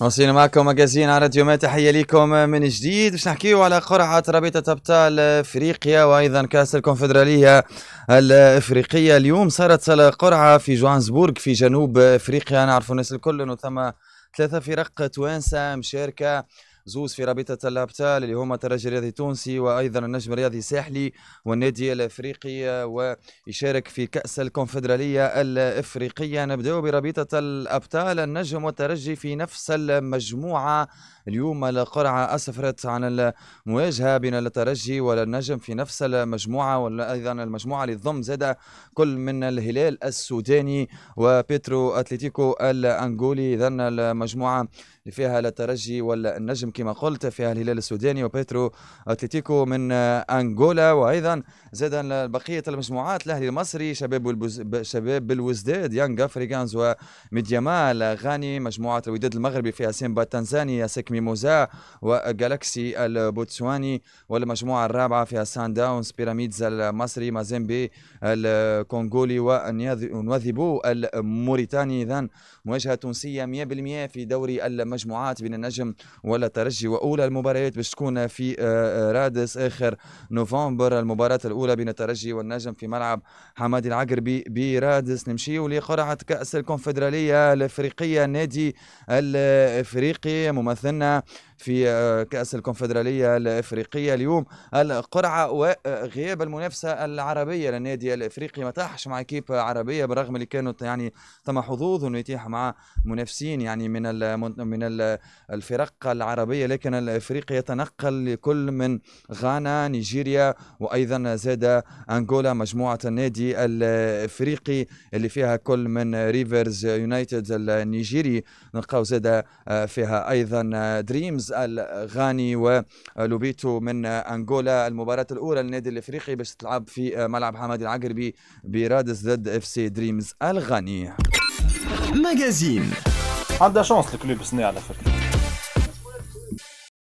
واصلين معكم مجازين على راديو ما تحيه ليكم من جديد باش نحكيو على قرعه رابطه ابطال افريقيا وايضا كاس الكونفدراليه الافريقيه اليوم صارت القرعه في جوهانسبورغ في جنوب افريقيا نعرفوا الناس الكل انه ثم ثلاثه فرق توانسه مشاركه زوز في رابطه الابطال اللي هما الترجي الرياضي التونسي وايضا النجم الرياضي الساحلي والنادي الافريقي ويشارك في كاس الكونفدراليه الافريقيه نبداو برابطه الابطال النجم والترجي في نفس المجموعه اليوم القرعه اسفرت عن المواجهه بين الترجي والنجم في نفس المجموعه وايضا المجموعه اللي تضم زاد كل من الهلال السوداني وبيترو اتلتيكو الانغولي إذن المجموعه اللي فيها الترجي والنجم كما قلت فيها الهلال السوداني وبيترو اتلتيكو من انغولا وايضا زاد بقيه المجموعات الاهلي المصري شباب البز... شباب بالوزداد يانغ افريكانز وميديامال غاني مجموعه الوداد المغربي فيها سيمبا التنزاني سيك ميموزا وجالاكسي البوتسواني والمجموعه الرابعه فيها سان داونز بيراميدز المصري مازيمبي الكونغولي ونواذبو الموريتاني اذا مواجهه تونسيه 100% في دوري المجموعات بين النجم ولا الترجي واولى المباريات باش تكون في آه، آه، رادس اخر نوفمبر المباراه الاولى بين الترجي والنجم في ملعب حمادي العقربي برادس نمشيو لقرعه كاس الكونفدراليه الافريقيه النادي الافريقي ممثلنا في آه، كأس الكونفدرالية الإفريقية اليوم القرعة وغياب المنافسة العربية للنادي الإفريقي ما تاحش مع كيب عربية بالرغم اللي كانوا يعني تم حظوظ انه يتيح مع منافسين يعني من من الفرق العربية لكن الإفريقي يتنقل لكل من غانا نيجيريا وأيضا زاد أنغولا مجموعة النادي الإفريقي اللي فيها كل من ريفرز يونايتد النيجيري نلقاو زاد فيها أيضا دريمز الغاني ولوبيتو من انغولا المباراه الاولى للنادي الافريقي باش تلعب في ملعب حمادي العقربي برادس ضد اف سي دريمز الغاني ماجازين عندها شانس الكلوب السنه على فكره